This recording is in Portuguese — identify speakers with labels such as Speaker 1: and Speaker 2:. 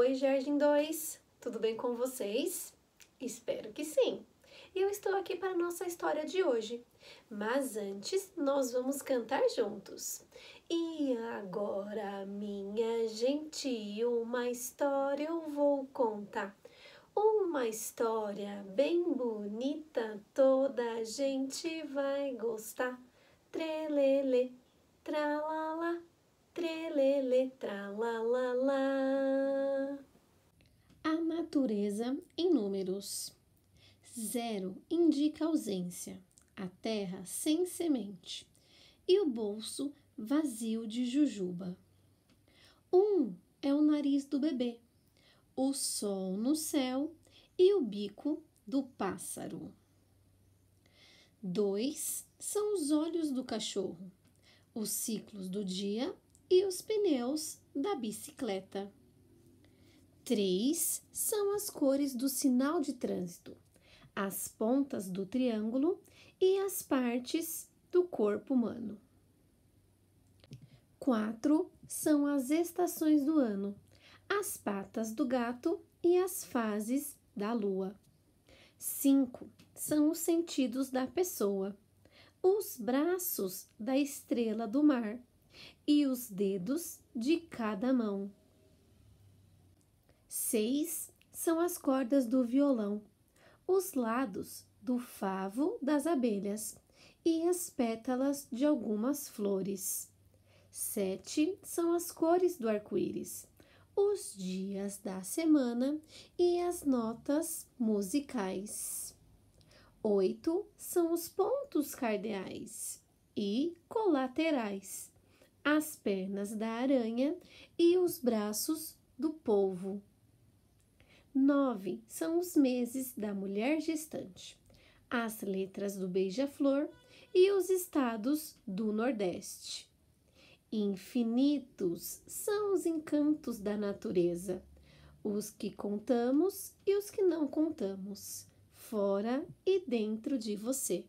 Speaker 1: Oi, Jardim 2! Tudo bem com vocês? Espero que sim! eu estou aqui para a nossa história de hoje. Mas antes, nós vamos cantar juntos. E agora, minha gente, uma história eu vou contar. Uma história bem bonita, toda a gente vai gostar. Trelele, tralalá, trelele, tralalá natureza em números. Zero indica ausência, a terra sem semente e o bolso vazio de jujuba. Um é o nariz do bebê, o sol no céu e o bico do pássaro. Dois são os olhos do cachorro, os ciclos do dia e os pneus da bicicleta três são as cores do sinal de trânsito, as pontas do triângulo e as partes do corpo humano. Quatro são as estações do ano, as patas do gato e as fases da lua. Cinco são os sentidos da pessoa, os braços da estrela do mar e os dedos de cada mão. Seis são as cordas do violão, os lados do favo das abelhas e as pétalas de algumas flores. Sete são as cores do arco-íris, os dias da semana e as notas musicais. Oito são os pontos cardeais e colaterais, as pernas da aranha e os braços do polvo. 9 são os meses da mulher gestante, as letras do beija-flor e os estados do Nordeste. Infinitos são os encantos da natureza, os que contamos e os que não contamos, fora e dentro de você.